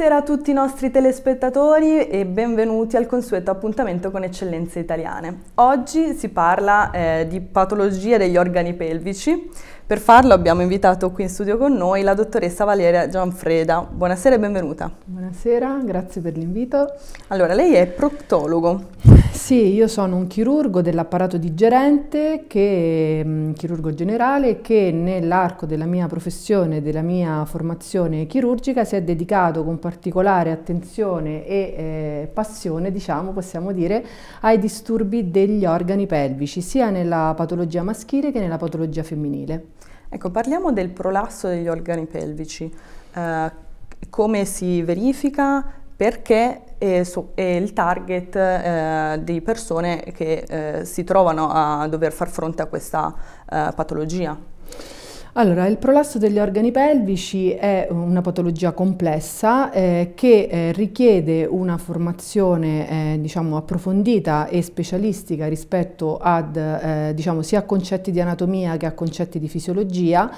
Buonasera a tutti i nostri telespettatori e benvenuti al consueto appuntamento con Eccellenze Italiane. Oggi si parla eh, di patologie degli organi pelvici, per farlo abbiamo invitato qui in studio con noi la dottoressa Valeria Gianfreda. Buonasera e benvenuta. Buonasera, grazie per l'invito. Allora, lei è proctologo. Sì, io sono un chirurgo dell'apparato digerente, che, mm, chirurgo generale, che nell'arco della mia professione, e della mia formazione chirurgica si è dedicato con particolare attenzione e eh, passione, diciamo, possiamo dire, ai disturbi degli organi pelvici, sia nella patologia maschile che nella patologia femminile. Ecco, parliamo del prolasso degli organi pelvici, eh, come si verifica, perché è, so, è il target eh, di persone che eh, si trovano a dover far fronte a questa eh, patologia. Allora, il prolasso degli organi pelvici è una patologia complessa eh, che eh, richiede una formazione eh, diciamo, approfondita e specialistica rispetto ad, eh, diciamo, sia a concetti di anatomia che a concetti di fisiologia.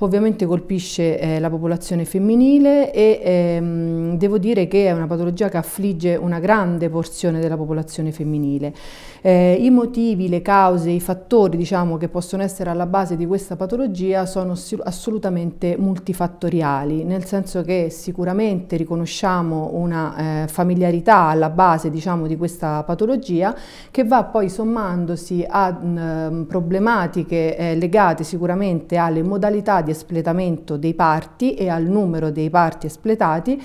Ovviamente colpisce eh, la popolazione femminile e ehm, devo dire che è una patologia che affligge una grande porzione della popolazione femminile. Eh, I motivi, le cause, i fattori diciamo, che possono essere alla base di questa patologia sono sono assolutamente multifattoriali, nel senso che sicuramente riconosciamo una eh, familiarità alla base diciamo, di questa patologia che va poi sommandosi a mh, mm, problematiche eh, legate sicuramente alle modalità di espletamento dei parti e al numero dei parti espletati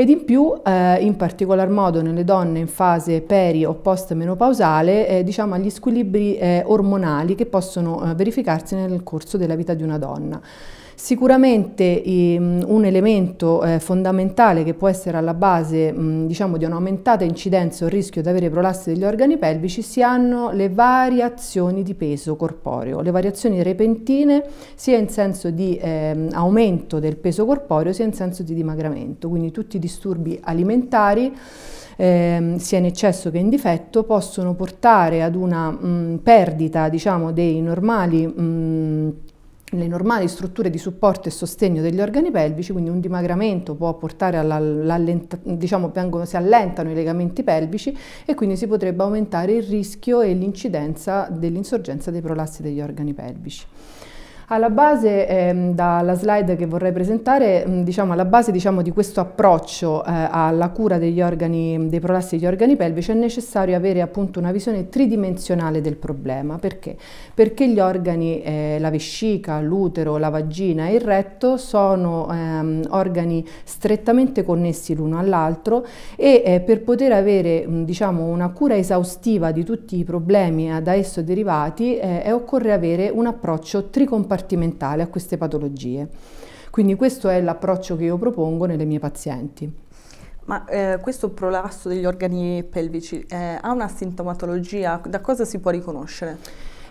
ed in più eh, in particolar modo nelle donne in fase peri o post menopausale eh, diciamo agli squilibri eh, ormonali che possono eh, verificarsi nel corso della vita di una donna. Sicuramente ehm, un elemento eh, fondamentale che può essere alla base mh, diciamo, di un'aumentata incidenza o rischio di avere prolassi degli organi pelvici siano le variazioni di peso corporeo, le variazioni repentine sia in senso di ehm, aumento del peso corporeo sia in senso di dimagramento, quindi tutti i disturbi alimentari Ehm, sia in eccesso che in difetto, possono portare ad una mh, perdita diciamo, dei normali mh, le normali strutture di supporto e sostegno degli organi pelvici, quindi un dimagramento può portare all'allentamento, diciamo vengono, si allentano i legamenti pelvici e quindi si potrebbe aumentare il rischio e l'incidenza dell'insorgenza dei prolassi degli organi pelvici. Alla base, ehm, dalla slide che vorrei presentare, mm, diciamo, alla base diciamo, di questo approccio eh, alla cura degli organi, dei prolassi degli organi pelvici è necessario avere appunto una visione tridimensionale del problema. Perché? Perché gli organi, eh, la vescica, l'utero, la vagina e il retto sono ehm, organi strettamente connessi l'uno all'altro e eh, per poter avere mm, diciamo, una cura esaustiva di tutti i problemi da esso derivati eh, occorre avere un approccio tricompatibile compartimentale a queste patologie. Quindi questo è l'approccio che io propongo nelle mie pazienti. Ma eh, questo prolasso degli organi pelvici eh, ha una sintomatologia? Da cosa si può riconoscere?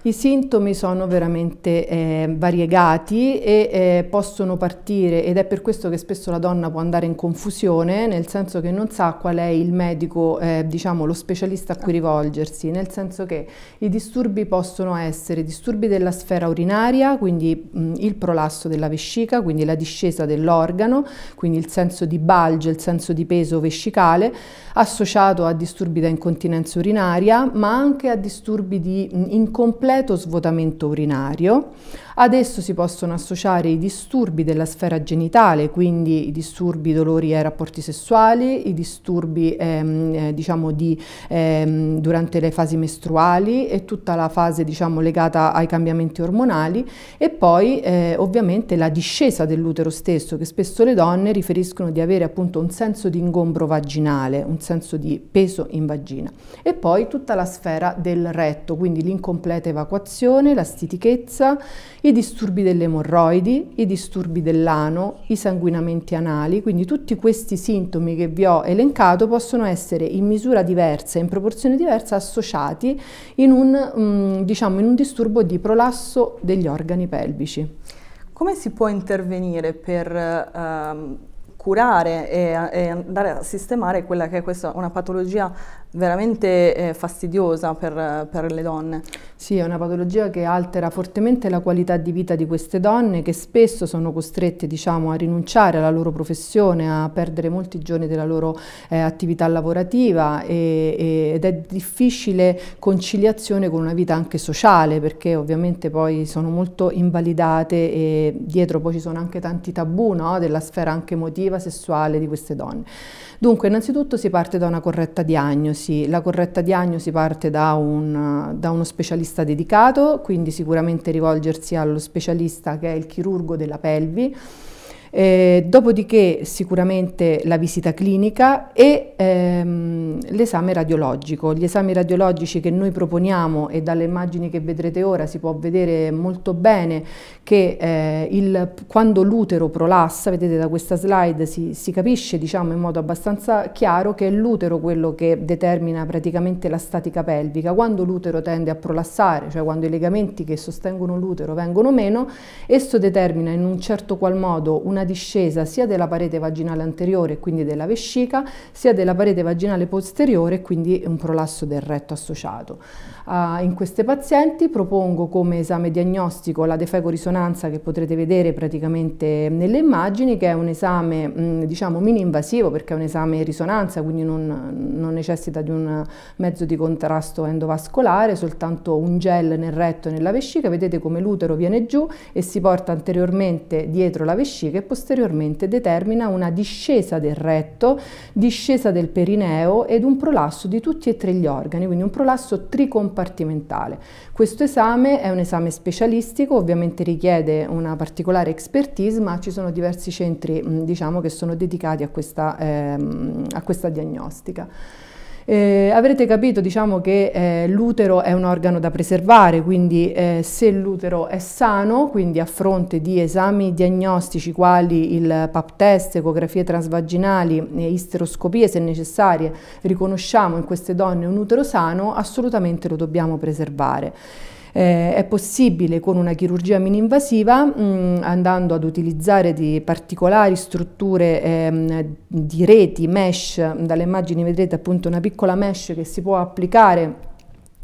I sintomi sono veramente eh, variegati e eh, possono partire ed è per questo che spesso la donna può andare in confusione, nel senso che non sa qual è il medico, eh, diciamo lo specialista a cui rivolgersi, nel senso che i disturbi possono essere disturbi della sfera urinaria, quindi mh, il prolasso della vescica, quindi la discesa dell'organo, quindi il senso di bulge, il senso di peso vescicale, associato a disturbi da incontinenza urinaria, ma anche a disturbi di incompleto completo svuotamento urinario ad esso si possono associare i disturbi della sfera genitale, quindi i disturbi dolori ai rapporti sessuali, i disturbi ehm, eh, diciamo di, ehm, durante le fasi mestruali e tutta la fase diciamo, legata ai cambiamenti ormonali e poi eh, ovviamente la discesa dell'utero stesso che spesso le donne riferiscono di avere appunto un senso di ingombro vaginale, un senso di peso in vagina e poi tutta la sfera del retto, quindi l'incompleta evacuazione, la stitichezza, i disturbi delle emorroidi, i disturbi dell'ano, i sanguinamenti anali, quindi tutti questi sintomi che vi ho elencato possono essere in misura diversa, in proporzione diversa associati in un, mm, diciamo, in un disturbo di prolasso degli organi pelvici. Come si può intervenire per ehm, curare e, e, andare a sistemare quella che è questa, una patologia veramente eh, fastidiosa per, per, le donne. Sì, è una patologia che altera fortemente la qualità di vita di queste donne che spesso sono costrette diciamo, a rinunciare alla loro professione, a perdere molti giorni della loro eh, attività lavorativa e, e, ed è difficile conciliazione con una vita anche sociale perché ovviamente poi sono molto invalidate e dietro poi ci sono anche tanti tabù no, della sfera anche emotiva, sessuale di queste donne. Dunque, innanzitutto si parte da una corretta diagnosi. La corretta diagnosi parte da, un, da uno specialista dedicato, quindi sicuramente rivolgersi allo specialista che è il chirurgo della pelvi, eh, dopodiché sicuramente la visita clinica e ehm, l'esame radiologico. Gli esami radiologici che noi proponiamo e dalle immagini che vedrete ora si può vedere molto bene che eh, il, quando l'utero prolassa, vedete da questa slide si, si capisce diciamo, in modo abbastanza chiaro che è l'utero quello che determina praticamente la statica pelvica. Quando l'utero tende a prolassare, cioè quando i legamenti che sostengono l'utero vengono meno, esso determina in un certo qual modo una discesa sia della parete vaginale anteriore, quindi della vescica, sia della parete vaginale posteriore, quindi un prolasso del retto associato. Uh, in queste pazienti propongo come esame diagnostico la defecorisonanza che potrete vedere praticamente nelle immagini, che è un esame diciamo mini-invasivo perché è un esame risonanza, quindi non, non necessita di un mezzo di contrasto endovascolare, soltanto un gel nel retto e nella vescica. Vedete come l'utero viene giù e si porta anteriormente dietro la vescica e posteriormente determina una discesa del retto, discesa del perineo ed un prolasso di tutti e tre gli organi, quindi un prolasso tricompartimentale. Questo esame è un esame specialistico, ovviamente richiede una particolare expertise, ma ci sono diversi centri diciamo, che sono dedicati a questa, ehm, a questa diagnostica. Eh, avrete capito diciamo, che eh, l'utero è un organo da preservare, quindi eh, se l'utero è sano, quindi a fronte di esami diagnostici quali il pap test, ecografie transvaginali, e isteroscopie se necessarie, riconosciamo in queste donne un utero sano, assolutamente lo dobbiamo preservare. Eh, è possibile con una chirurgia mini-invasiva, mh, mm, andando ad utilizzare di particolari strutture ehm, di reti, mesh, dalle immagini vedrete appunto una piccola mesh che si può applicare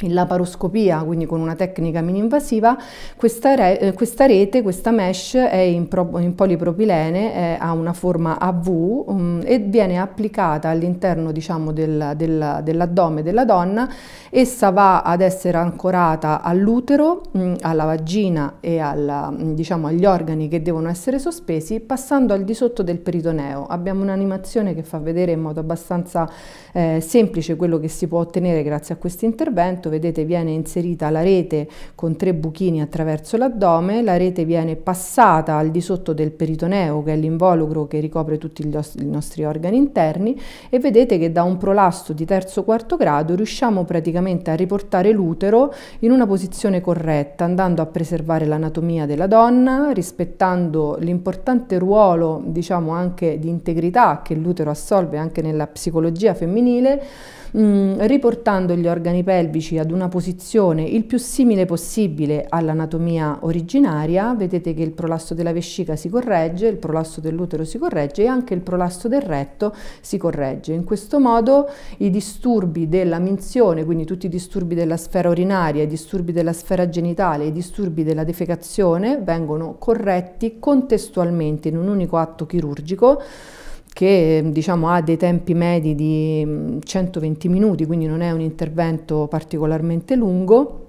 in laparoscopia, quindi con una tecnica mini-invasiva, questa, re eh, questa, rete, questa mesh è in, in polipropilene, è, eh, ha una forma a V um, e viene applicata all'interno diciamo, del, del, dell'addome della donna. Essa va ad essere ancorata all'utero, mm, alla vagina e alla, mm, diciamo, agli organi che devono essere sospesi, passando al di sotto del peritoneo. Abbiamo un'animazione che fa vedere in modo abbastanza eh, semplice quello che si può ottenere grazie a questo intervento vedete viene inserita la rete con tre buchini attraverso l'addome, la rete viene passata al di sotto del peritoneo che è l'involucro che ricopre tutti i nostri organi interni e vedete che da un prolasto di terzo quarto grado riusciamo praticamente a riportare l'utero in una posizione corretta andando a preservare l'anatomia della donna, rispettando l'importante ruolo diciamo anche di integrità che l'utero assolve anche nella psicologia femminile, mh, mm, riportando gli organi pelvici a ad una posizione il più simile possibile all'anatomia originaria, vedete che il prolasso della vescica si corregge, il prolasso dell'utero si corregge e anche il prolasso del retto si corregge. In questo modo i disturbi della minzione, quindi tutti i disturbi della sfera urinaria, i disturbi della sfera genitale, i disturbi della defecazione vengono corretti contestualmente in un unico atto chirurgico che diciamo, ha dei tempi medi di 120 minuti, quindi non è un intervento particolarmente lungo,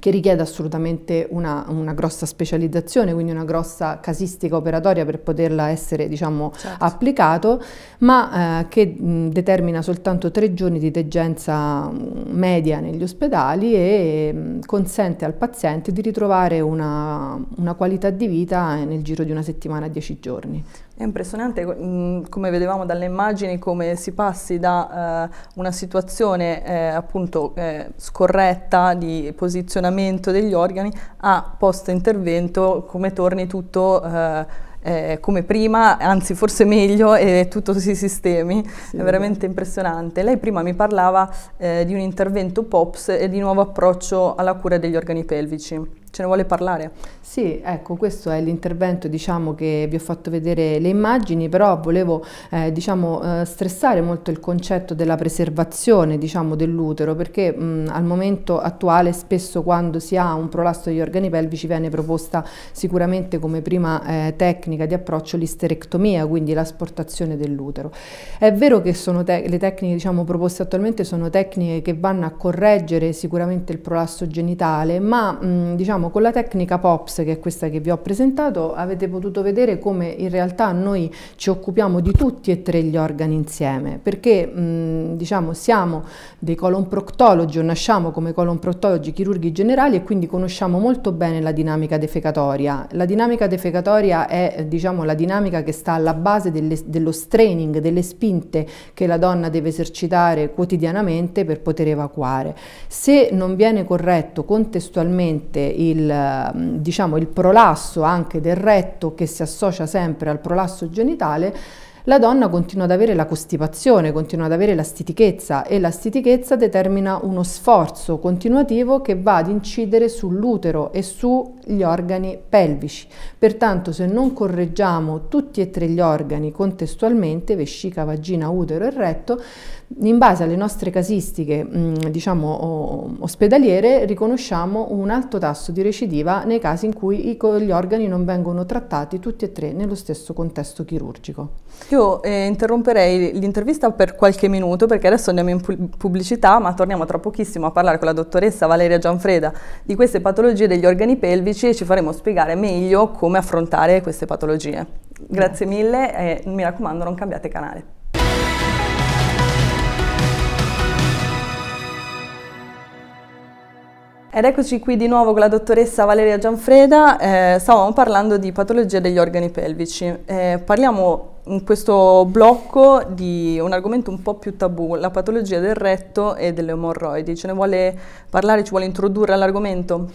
che richiede assolutamente una, una, grossa specializzazione, quindi una grossa casistica operatoria per poterla essere diciamo, certo. applicato, ma eh, che mh, determina soltanto tre giorni di degenza media negli ospedali e mh, consente al paziente di ritrovare una, una qualità di vita nel giro di una settimana a dieci giorni. È impressionante mm, come vedevamo dalle immagini come si passi da eh, una situazione eh, appunto eh, scorretta di posizionamento degli organi a post intervento come torni tutto eh, eh, come prima, anzi forse meglio e tutto si sistemi, sì, è veramente impressionante. Lei prima mi parlava eh, di un intervento POPS e di nuovo approccio alla cura degli organi pelvici ce ne vuole parlare. Sì, ecco, questo è l'intervento diciamo, che vi ho fatto vedere le immagini, però volevo eh, diciamo, eh, stressare molto il concetto della preservazione diciamo, dell'utero, perché mh, al momento attuale spesso quando si ha un prolasso degli organi pelvici viene proposta sicuramente come prima eh, tecnica di approccio l'isterectomia, quindi l'asportazione dell'utero. È vero che te le tecniche diciamo, proposte attualmente sono tecniche che vanno a correggere sicuramente il prolasso genitale, ma mh, diciamo, diciamo con la tecnica POPS, che è questa che vi ho presentato, avete potuto vedere come in realtà noi ci occupiamo di tutti e tre gli organi insieme, perché mh, diciamo siamo dei colon proctologi o nasciamo come colon proctologi chirurghi generali e quindi conosciamo molto bene la dinamica defecatoria. La dinamica defecatoria è diciamo la dinamica che sta alla base delle, dello straining, delle spinte che la donna deve esercitare quotidianamente per poter evacuare. Se non viene corretto contestualmente il il, mm, diciamo, il prolasso anche del retto che si associa sempre al prolasso genitale, la donna continua ad avere la costipazione, continua ad avere la stitichezza e la stitichezza determina uno sforzo continuativo che va ad incidere sull'utero e sugli organi pelvici. Pertanto se non correggiamo tutti e tre gli organi contestualmente, vescica, vagina, utero e retto, in base alle nostre casistiche mm, diciamo, ospedaliere riconosciamo un alto tasso di recidiva nei casi in cui gli organi non vengono trattati tutti e tre nello stesso contesto chirurgico. Io eh, interromperei l'intervista per qualche minuto perché adesso andiamo in pubblicità ma torniamo tra pochissimo a parlare con la dottoressa Valeria Gianfreda di queste patologie degli organi pelvici e ci faremo spiegare meglio come affrontare queste patologie. Grazie, Grazie. mille e mi raccomando non cambiate canale. Ed eccoci qui di nuovo con la dottoressa Valeria Gianfreda, eh, stavamo parlando di patologie degli organi pelvici. Eh, parliamo in questo blocco di un argomento un po' più tabù, la patologia del retto e delle omorroidi. Ce ne vuole parlare, ci vuole introdurre all'argomento?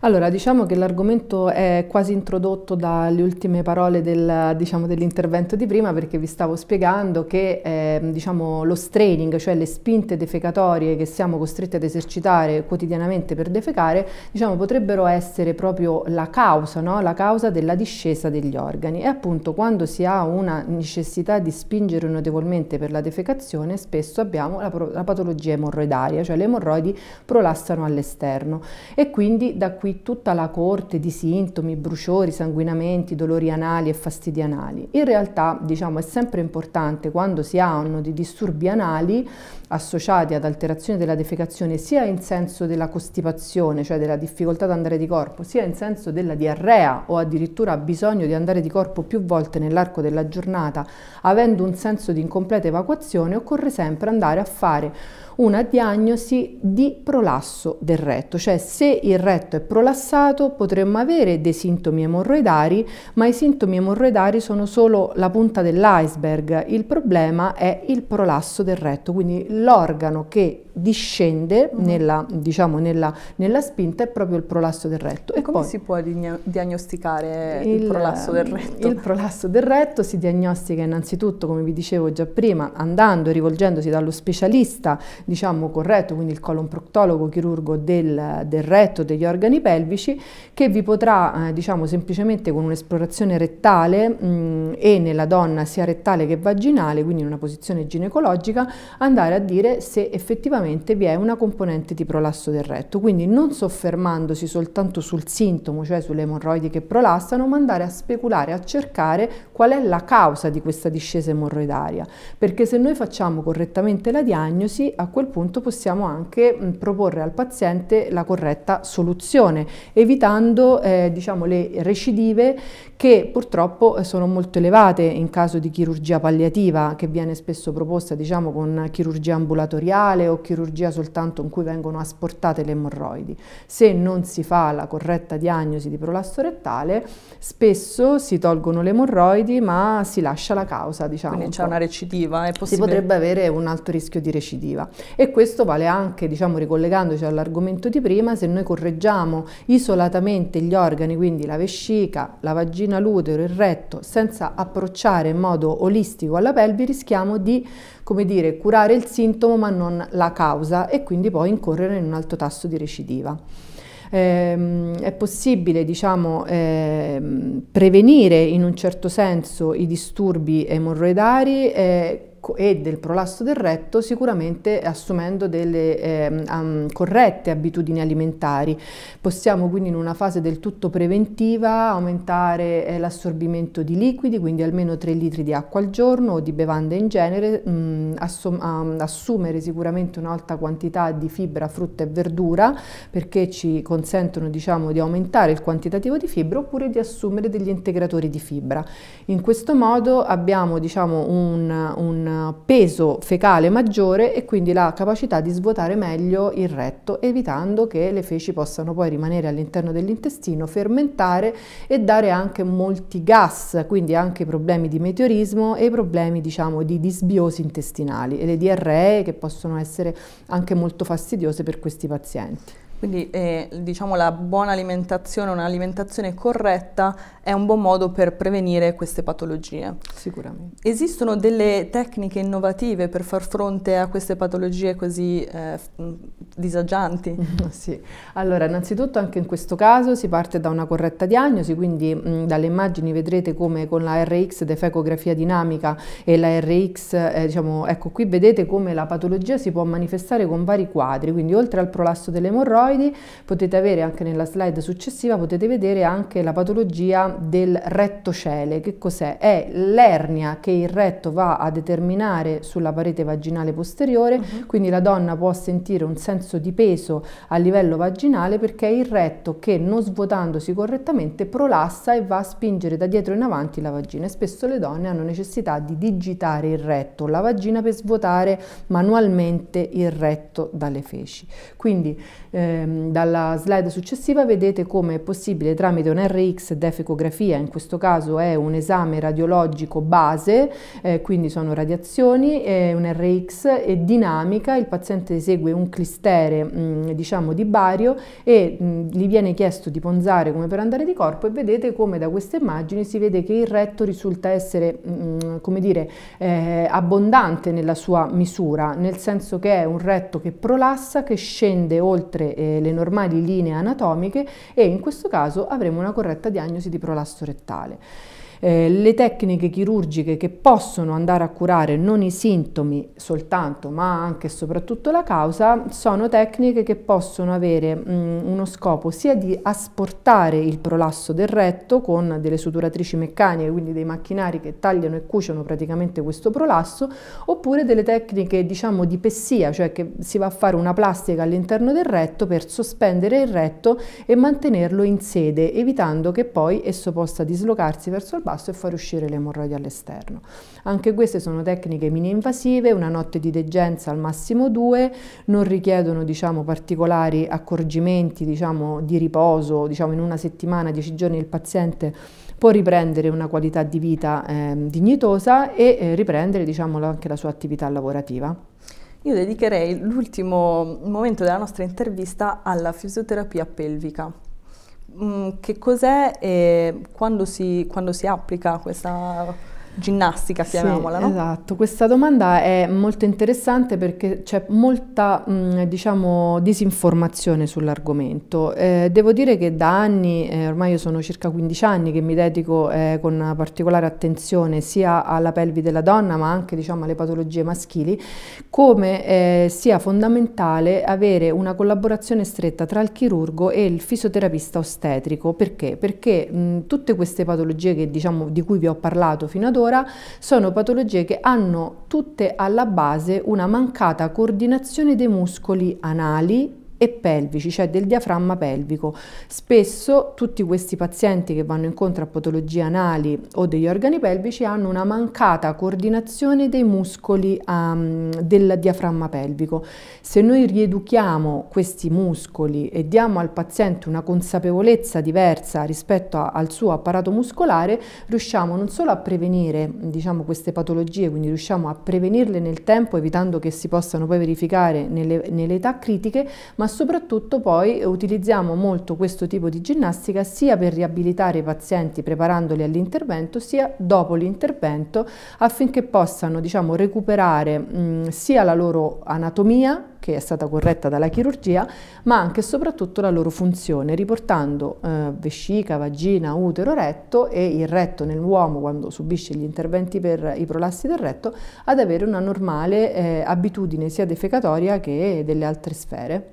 Allora, diciamo che l'argomento è quasi introdotto dalle ultime parole del, diciamo, dell'intervento di prima perché vi stavo spiegando che eh, diciamo, lo straining, cioè le spinte defecatorie che siamo costretti ad esercitare quotidianamente per defecare, diciamo, potrebbero essere proprio la causa, no? la causa della discesa degli organi. E appunto quando si ha una necessità di spingere notevolmente per la defecazione, spesso abbiamo la, la patologia emorroidaria, cioè le emorroidi prolassano all'esterno e quindi da qui tutta la corte di sintomi, bruciori, sanguinamenti, dolori anali e fastidi anali. In realtà, diciamo, è sempre importante quando si hanno dei disturbi anali associati ad alterazione della defecazione sia in senso della costipazione, cioè della difficoltà ad andare di corpo, sia in senso della diarrea o addirittura bisogno di andare di corpo più volte nell'arco della giornata, avendo un senso di incompleta evacuazione, occorre sempre andare a fare una diagnosi di prolasso del retto, cioè se il retto è prolassato potremmo avere dei sintomi emorroidari, ma i sintomi emorroidari sono solo la punta dell'iceberg, il problema è il prolasso del retto, quindi l'organo che discende mm. nella, diciamo, nella, nella, spinta è proprio il prolasso del retto. E, e come si può diagnosticare il, il, prolasso del ehm, retto? Il prolasso del retto si diagnostica innanzitutto, come vi dicevo già prima, andando e rivolgendosi dallo specialista, diciamo corretto, quindi il colon proctologo, chirurgo del, del retto, degli organi pelvici, che vi potrà, eh, diciamo, semplicemente con un'esplorazione rettale mh, mm, e nella donna sia rettale che vaginale, quindi in una posizione ginecologica, andare a dire se effettivamente vi è una componente di prolasso del retto, quindi non soffermandosi soltanto sul sintomo, cioè sulle emorroidi che prolassano, ma andare a speculare, a cercare qual è la causa di questa discesa emorroidaria, perché se noi facciamo correttamente la diagnosi, a quel punto possiamo anche mh, proporre al paziente la corretta soluzione, evitando eh, diciamo, le recidive che purtroppo eh, sono molto elevate in caso di chirurgia palliativa che viene spesso proposta diciamo, con chirurgia ambulatoriale o chirurgia soltanto in cui vengono asportate le emorroidi. Se non si fa la corretta diagnosi di prolasso rettale, spesso si tolgono le emorroidi ma si lascia la causa. Diciamo, Quindi c'è un una recidiva? Si potrebbe avere un alto rischio di recidiva. E questo vale anche, diciamo, ricollegandoci all'argomento di prima, se noi correggiamo isolatamente gli organi, quindi la vescica, la vagina, l'utero, il retto, senza approcciare in modo olistico alla pelvi, rischiamo di come dire, curare il sintomo ma non la causa e quindi poi incorrere in un alto tasso di recidiva. Eh, è possibile diciamo, eh, prevenire in un certo senso i disturbi emorroidari eh, e del prolasso del retto sicuramente assumendo delle eh, um, corrette abitudini alimentari. Possiamo quindi in una fase del tutto preventiva aumentare eh, l'assorbimento di liquidi, quindi almeno 3 litri di acqua al giorno o di bevande in genere, mh, mm, um, assumere sicuramente un'alta quantità di fibra, frutta e verdura perché ci consentono diciamo, di aumentare il quantitativo di fibra oppure di assumere degli integratori di fibra. In questo modo abbiamo diciamo, un, un peso fecale maggiore e quindi la capacità di svuotare meglio il retto, evitando che le feci possano poi rimanere all'interno dell'intestino, fermentare e dare anche molti gas, quindi anche problemi di meteorismo e problemi diciamo di disbiosi intestinali e le diarree che possono essere anche molto fastidiose per questi pazienti. Quindi eh, diciamo la buona alimentazione, un'alimentazione corretta è un buon modo per prevenire queste patologie. Sicuramente. Esistono delle tecniche innovative per far fronte a queste patologie così eh, mm, disagianti? sì, allora innanzitutto anche in questo caso si parte da una corretta diagnosi, quindi mh, mm, dalle immagini vedrete come con la RX defecografia dinamica e la RX, eh, diciamo, ecco qui vedete come la patologia si può manifestare con vari quadri, quindi oltre al prolasso dell'emorroide tiroidi, potete avere anche nella slide successiva, potete vedere anche la patologia del rettocele. Che cos'è? È l'ernia che il retto va a determinare sulla parete vaginale posteriore, uh mhm. -huh. quindi la donna può sentire un senso di peso a livello vaginale perché è il retto che non svuotandosi correttamente prolassa e va a spingere da dietro in avanti la vagina e spesso le donne hanno necessità di digitare il retto, la vagina per svuotare manualmente il retto dalle feci. Quindi eh, ehm, dalla slide successiva vedete come è possibile tramite un RX defecografia, in questo caso è un esame radiologico base, eh, quindi sono radiazioni, un RX è dinamica, il paziente esegue un clistere mh, mm, diciamo di bario e mh, mm, gli viene chiesto di ponzare come per andare di corpo e vedete come da queste immagini si vede che il retto risulta essere mh, mm, come dire eh, abbondante nella sua misura, nel senso che è un retto che prolassa, che scende oltre eh, le, normali linee anatomiche e in questo caso avremo una corretta diagnosi di prolasso rettale. Eh, le tecniche chirurgiche che possono andare a curare non i sintomi soltanto, ma anche e soprattutto la causa, sono tecniche che possono avere mh, mm, uno scopo sia di asportare il prolasso del retto con delle suturatrici meccaniche, quindi dei macchinari che tagliano e cuciono praticamente questo prolasso, oppure delle tecniche diciamo di pessia, cioè che si va a fare una plastica all'interno del retto per sospendere il retto e mantenerlo in sede, evitando che poi esso possa dislocarsi verso il basso e far uscire le emorroidi all'esterno. Anche queste sono tecniche mini-invasive, una notte di degenza al massimo due, non richiedono diciamo, particolari accorgimenti diciamo, di riposo, diciamo, in una settimana, dieci giorni il paziente può riprendere una qualità di vita eh, dignitosa e eh, riprendere anche la sua attività lavorativa. Io dedicherei l'ultimo momento della nostra intervista alla fisioterapia pelvica. Mm, che cos'è e quando si, quando si applica questa ginnastica, chiamiamola. Sì, no? Esatto, questa domanda è molto interessante perché c'è molta mh, mm, diciamo, disinformazione sull'argomento. Eh, devo dire che da anni, eh, ormai io sono circa 15 anni, che mi dedico eh, con particolare attenzione sia alla pelvi della donna ma anche diciamo, alle patologie maschili, come eh, sia fondamentale avere una collaborazione stretta tra il chirurgo e il fisioterapista ostetrico. Perché? Perché mh, mm, tutte queste patologie che, diciamo, di cui vi ho parlato fino ad ora ancora, sono patologie che hanno tutte alla base una mancata coordinazione dei muscoli anali, e pelvici, cioè del diaframma pelvico. Spesso tutti questi pazienti che vanno incontro a patologie anali o degli organi pelvici hanno una mancata coordinazione dei muscoli um, del diaframma pelvico. Se noi rieduchiamo questi muscoli e diamo al paziente una consapevolezza diversa rispetto a, al suo apparato muscolare, riusciamo non solo a prevenire diciamo, queste patologie, quindi riusciamo a prevenirle nel tempo evitando che si possano poi verificare nelle, nelle età critiche, ma ma soprattutto poi utilizziamo molto questo tipo di ginnastica sia per riabilitare i pazienti preparandoli all'intervento, sia dopo l'intervento affinché possano diciamo, recuperare mh, sia la loro anatomia, che è stata corretta dalla chirurgia, ma anche e soprattutto la loro funzione, riportando eh, vescica, vagina, utero, retto e il retto nell'uomo quando subisce gli interventi per i prolassi del retto ad avere una normale eh, abitudine sia defecatoria che delle altre sfere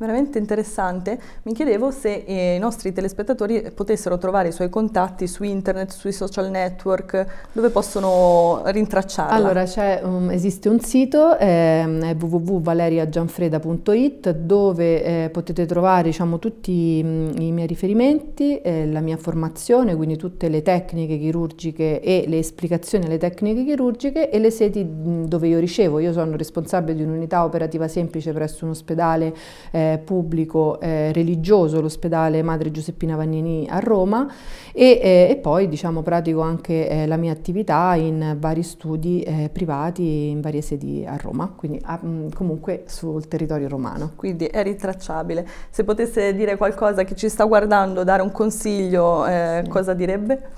veramente interessante, mi chiedevo se eh, i nostri telespettatori potessero trovare i suoi contatti su internet, sui social network, dove possono rintracciarla. Allora, um, esiste un sito, eh, www.valeriagianfreda.it, dove eh, potete trovare diciamo, tutti mh, mm, i miei riferimenti, eh, la mia formazione, quindi tutte le tecniche chirurgiche e le esplicazioni alle tecniche chirurgiche e le sedi mh, mm, dove io ricevo. Io sono responsabile di un'unità operativa semplice presso un ospedale eh, pubblico eh, religioso, l'ospedale Madre Giuseppina Vannini a Roma e, eh, e poi diciamo, pratico anche eh, la mia attività in vari studi eh, privati in varie sedi a Roma, quindi a, ah, mm, comunque sul territorio romano. Quindi è rintracciabile. Se potesse dire qualcosa che ci sta guardando, dare un consiglio, sì. cosa direbbe?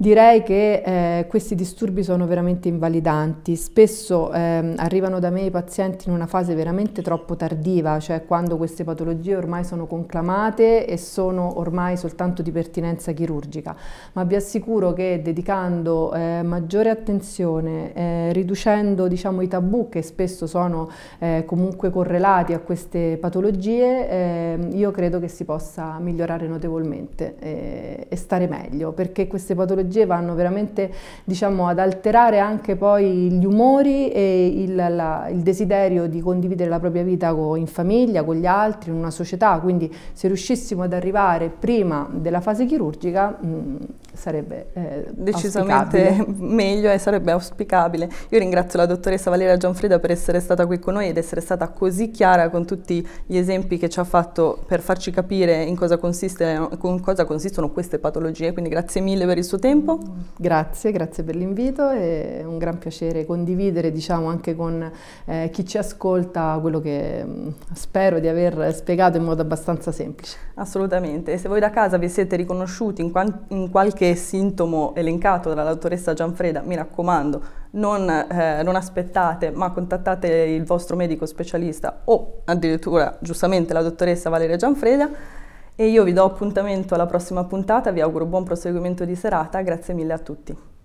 Direi che questi disturbi sono veramente invalidanti, spesso ehm, arrivano da me i pazienti in una fase veramente troppo tardiva, cioè quando questi queste patologie ormai sono conclamate e sono ormai soltanto di pertinenza chirurgica, ma vi assicuro che dedicando eh, maggiore attenzione, eh, riducendo diciamo, i tabù che spesso sono eh, comunque correlati a queste patologie, ehm, io credo che si possa migliorare notevolmente eh, e stare meglio, perché queste patologie vanno veramente diciamo, ad alterare anche poi gli umori e il, la, il desiderio di condividere la propria vita con, in famiglia, con gli altri, altri in una società, quindi se riuscissimo ad arrivare prima della fase chirurgica mh, mm, sarebbe eh, decisamente meglio e sarebbe auspicabile. Io ringrazio la dottoressa Valeria Gianfreda per essere stata qui con noi ed essere stata così chiara con tutti gli esempi che ci ha fatto per farci capire in cosa, consiste, in cosa consistono queste patologie, quindi grazie mille per il suo tempo. Grazie, grazie per l'invito, è un gran piacere condividere diciamo, anche con eh, chi ci ascolta quello che mh, mm, spero di aver spiegato in modo abbastanza semplice. Assolutamente, e se voi da casa vi siete riconosciuti in, in qualche qualche sintomo elencato dalla dottoressa Gianfreda, mi raccomando, non, eh, non, aspettate, ma contattate il vostro medico specialista o addirittura giustamente la dottoressa Valeria Gianfreda. E io vi do appuntamento alla prossima puntata, vi auguro buon proseguimento di serata, grazie mille a tutti.